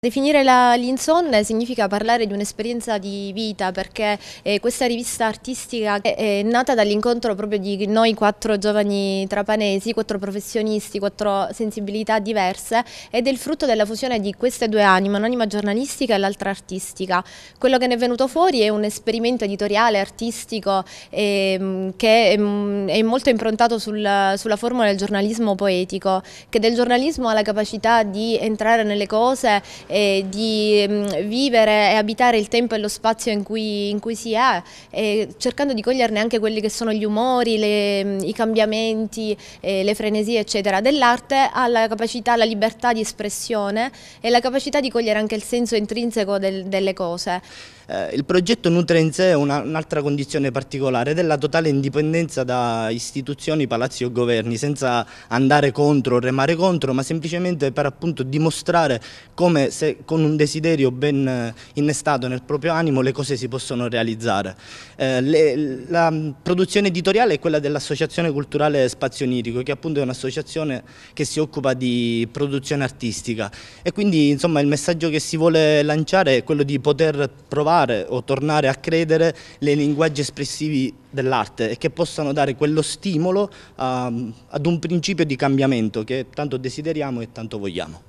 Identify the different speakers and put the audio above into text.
Speaker 1: Definire l'insonne significa parlare di un'esperienza di vita perché eh, questa rivista artistica è, eh, è nata dall'incontro proprio di noi quattro giovani trapanesi, quattro professionisti, quattro sensibilità diverse ed è il frutto della fusione di queste due anime, un'anima giornalistica e l'altra artistica. Quello che ne è venuto fuori è un esperimento editoriale, artistico eh, che è, ehm, è, molto improntato sul, sulla formula del giornalismo poetico, che del giornalismo ha la capacità di entrare nelle cose eh, di mh, mm, vivere e abitare il tempo e lo spazio in cui, in cui si è, eh, cercando di coglierne anche quelli che sono gli umori, le, mh, mm, i cambiamenti, eh, le frenesie eccetera dell'arte, ha la capacità, la libertà di espressione e la capacità di cogliere anche il senso intrinseco del, delle cose.
Speaker 2: Eh, il progetto nutre in sé un'altra un condizione particolare della totale indipendenza da istituzioni, palazzi o governi, senza andare contro o remare contro, ma semplicemente per appunto dimostrare come se con un desiderio ben eh, innestato nel proprio animo le cose si possono realizzare. Eh, le, la produzione editoriale è quella dell'Associazione Culturale Spazio Onirico, che appunto è un'associazione che si occupa di produzione artistica e quindi insomma il messaggio che si vuole lanciare è quello di poter provare adattare o tornare a credere nei linguaggi espressivi dell'arte e che possano dare quello stimolo um, ad un principio di cambiamento che tanto desideriamo e tanto vogliamo.